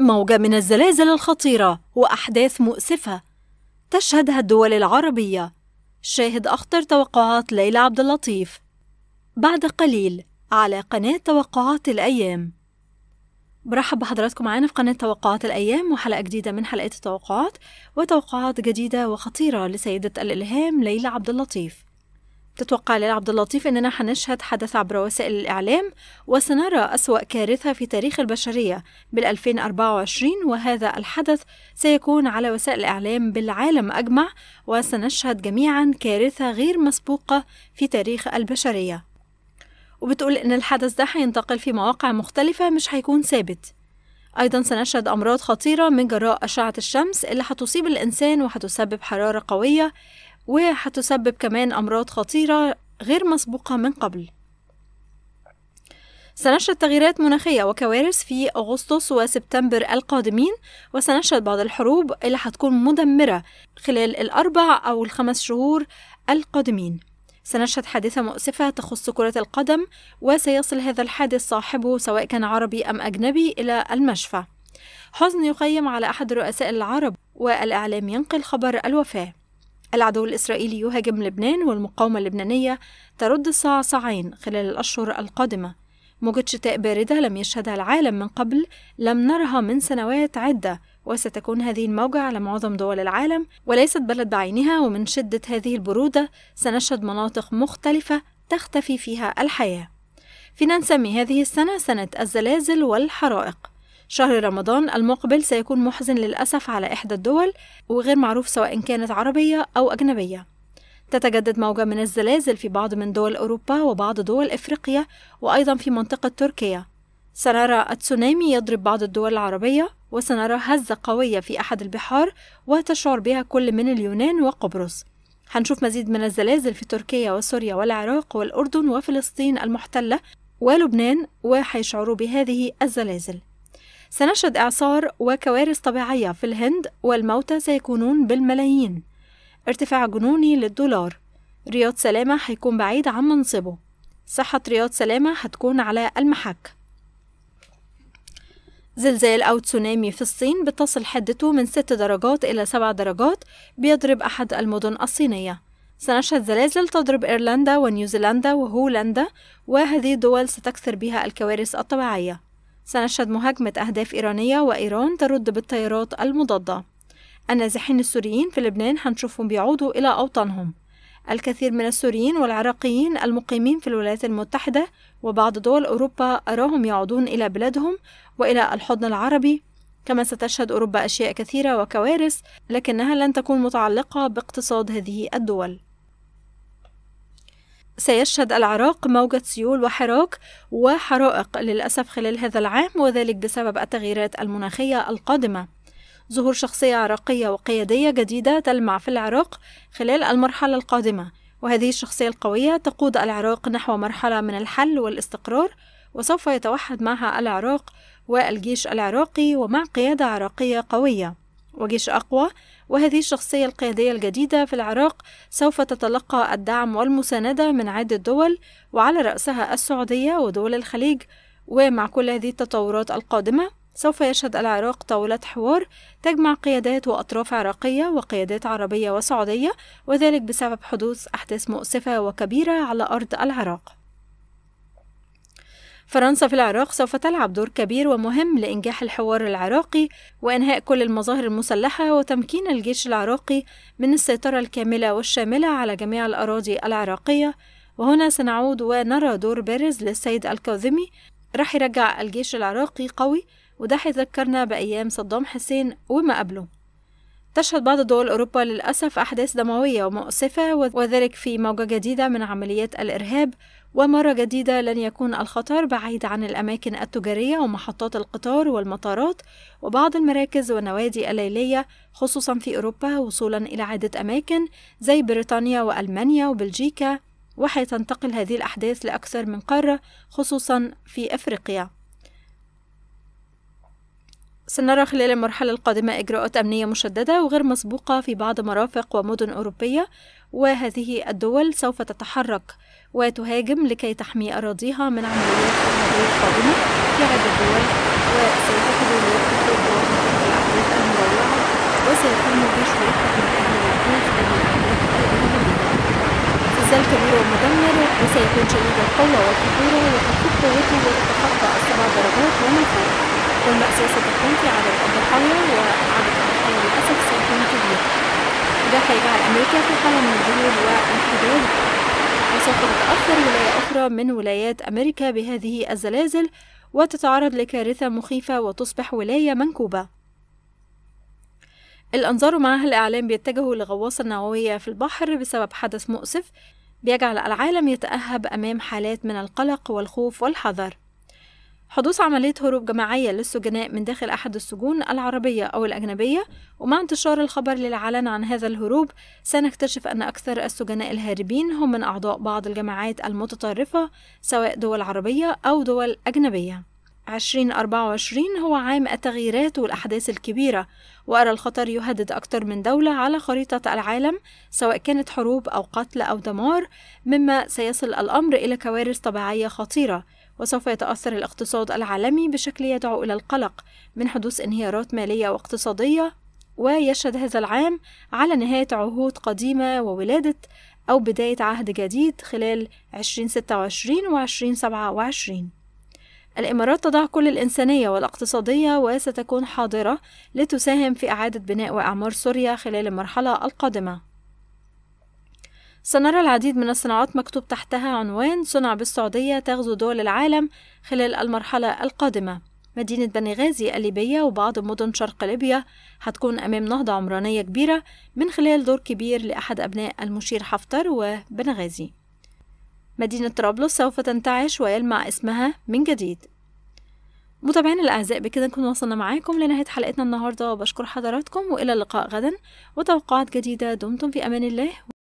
موجة من الزلازل الخطيرة وأحداث مؤسفة تشهدها الدول العربية شاهد أخطر توقعات ليلى عبد اللطيف بعد قليل على قناة توقعات الأيام برحب بحضراتكم معانا في قناة توقعات الأيام وحلقة جديدة من حلقات التوقعات وتوقعات جديدة وخطيرة لسيدة الإلهام ليلى عبد اللطيف تتوقع ليلى عبد اللطيف اننا هنشهد حدث عبر وسائل الاعلام وسنرى اسوا كارثه في تاريخ البشريه بال 2024 وهذا الحدث سيكون على وسائل الاعلام بالعالم اجمع وسنشهد جميعا كارثه غير مسبوقه في تاريخ البشريه وبتقول ان الحدث ده هينتقل في مواقع مختلفه مش هيكون ثابت أيضا سنشهد أمراض خطيرة من جراء أشعة الشمس اللي هتصيب الإنسان وهتسبب حرارة قوية وهتسبب كمان أمراض خطيرة غير مسبوقة من قبل سنشهد تغييرات مناخية وكوارث في أغسطس وسبتمبر القادمين وسنشهد بعض الحروب اللي هتكون مدمرة خلال الأربع أو الخمس شهور القادمين سنشهد حادثة مؤسفة تخص كرة القدم وسيصل هذا الحادث صاحبه سواء كان عربي أم أجنبي إلى المشفى حزن يقيم على أحد رؤساء العرب والإعلام ينقل خبر الوفاة العدو الإسرائيلي يهاجم لبنان والمقاومة اللبنانية ترد الصعصعين خلال الأشهر القادمة موجة شتاء باردة لم يشهدها العالم من قبل لم نرها من سنوات عدة وستكون هذه الموجة على معظم دول العالم وليست بلد بعينها ومن شدة هذه البرودة سنشهد مناطق مختلفة تختفي فيها الحياة فينا نسمي هذه السنة سنة الزلازل والحرائق شهر رمضان المقبل سيكون محزن للأسف على إحدى الدول وغير معروف سواء كانت عربية أو أجنبية تتجدد موجة من الزلازل في بعض من دول أوروبا وبعض دول إفريقيا وأيضا في منطقة تركيا سنرى التسونامي يضرب بعض الدول العربية وسنرى هزة قوية في أحد البحار وتشعر بها كل من اليونان وقبرص هنشوف مزيد من الزلازل في تركيا وسوريا والعراق والأردن وفلسطين المحتلة ولبنان وهيشعروا بهذه الزلازل سنشهد إعصار وكوارث طبيعية في الهند والموتى سيكونون بالملايين ارتفاع جنوني للدولار رياض سلامة هيكون بعيد عن منصبه صحة رياض سلامة هتكون على المحك زلزال أو تسونامي في الصين بتصل حدته من 6 درجات إلى 7 درجات بيضرب أحد المدن الصينية سنشهد زلازل تضرب إيرلندا ونيوزيلندا وهولندا وهذه الدول ستكثر بها الكوارث الطبيعية سنشهد مهاجمة أهداف إيرانية وإيران ترد بالطيارات المضادة النازحين السوريين في لبنان هنشوفهم بيعودوا إلى أوطانهم الكثير من السوريين والعراقيين المقيمين في الولايات المتحدة وبعض دول أوروبا أراهم يعودون إلى بلادهم وإلى الحضن العربي كما ستشهد أوروبا أشياء كثيرة وكوارث لكنها لن تكون متعلقة باقتصاد هذه الدول سيشهد العراق موجة سيول وحراك وحرائق للأسف خلال هذا العام وذلك بسبب التغييرات المناخية القادمة ظهور شخصية عراقية وقيادية جديدة تلمع في العراق خلال المرحلة القادمة وهذه الشخصية القوية تقود العراق نحو مرحلة من الحل والاستقرار وسوف يتوحد معها العراق والجيش العراقي ومع قيادة عراقية قوية وجيش أقوى وهذه الشخصية القيادية الجديدة في العراق سوف تتلقى الدعم والمساندة من عدة دول وعلى رأسها السعودية ودول الخليج ومع كل هذه التطورات القادمة سوف يشهد العراق طاولة حوار تجمع قيادات وأطراف عراقية وقيادات عربية وسعودية وذلك بسبب حدوث أحداث مؤسفة وكبيرة على أرض العراق فرنسا في العراق سوف تلعب دور كبير ومهم لإنجاح الحوار العراقي وإنهاء كل المظاهر المسلحة وتمكين الجيش العراقي من السيطرة الكاملة والشاملة على جميع الأراضي العراقية وهنا سنعود ونرى دور بيرز للسيد الكاظمي راح يرجع الجيش العراقي قوي وده هيذكرنا بأيام صدام حسين وما قبله تشهد بعض دول أوروبا للأسف أحداث دموية ومؤسفة وذلك في موجة جديدة من عمليات الإرهاب ومرة جديدة لن يكون الخطر بعيد عن الأماكن التجارية ومحطات القطار والمطارات وبعض المراكز والنوادي الليلية خصوصا في أوروبا وصولا إلى عدة أماكن زي بريطانيا وألمانيا وبلجيكا وحيتنتقل هذه الأحداث لأكثر من قارة خصوصا في أفريقيا سنرى خلال المرحلة القادمة إجراءات أمنية مشددة وغير مسبوقة في بعض مرافق ومدن أوروبية وهذه الدول سوف تتحرك وتهاجم لكي تحمي أراضيها من عمليات إرهابية قادمة في عدة دول وسيتخذ الولايات المتحدة الأحداث المروعة وسيقوم الجيش برحلة من أجل الوقوف ضد الأحداث الإرهابية زلزال كبير ومدمر وسيكون شديد القوة والخطورة وتفوق قوته وتتخطى السبع درجات وما فوق والمأساة ستكون في عدد الضحايا وعدد الضحايا للأسف سيكون كبير وده هيجعل أمريكا في حالة من الذلول والانحدار وسوف تتأثر ولاية أخرى من ولايات أمريكا بهذه الزلازل وتتعرض لكارثة مخيفة وتصبح ولاية منكوبة الأنظار معها الإعلام بيتجهوا لغواصة نووية في البحر بسبب حدث مؤسف بيجعل العالم يتأهب أمام حالات من القلق والخوف والحذر حدوث عملية هروب جماعية للسجناء من داخل أحد السجون العربية أو الأجنبية ومع انتشار الخبر للعلن عن هذا الهروب سنكتشف أن أكثر السجناء الهاربين هم من أعضاء بعض الجماعات المتطرفة سواء دول عربية أو دول أجنبية 2024 هو عام التغييرات والأحداث الكبيرة وأرى الخطر يهدد أكثر من دولة على خريطة العالم سواء كانت حروب أو قتل أو دمار مما سيصل الأمر إلى كوارث طبيعية خطيرة وسوف يتأثر الاقتصاد العالمي بشكل يدعو إلى القلق من حدوث انهيارات مالية واقتصادية ويشهد هذا العام على نهاية عهود قديمة وولادة أو بداية عهد جديد خلال 2026 و 2027 الإمارات تضع كل الإنسانية والاقتصادية وستكون حاضرة لتساهم في إعادة بناء وإعمار سوريا خلال المرحلة القادمة سنرى العديد من الصناعات مكتوب تحتها عنوان صنع بالسعودية تغزو دول العالم خلال المرحلة القادمة مدينة بنغازي الليبية وبعض مدن شرق ليبيا هتكون أمام نهضة عمرانية كبيرة من خلال دور كبير لأحد أبناء المشير حفتر وبنغازي مدينة طرابلس سوف تنتعش ويلمع اسمها من جديد متابعينا الأعزاء بكده نكون وصلنا معاكم لنهاية حلقتنا النهاردة وبشكر حضراتكم وإلى اللقاء غدا وتوقعات جديدة دمتم في أمان الله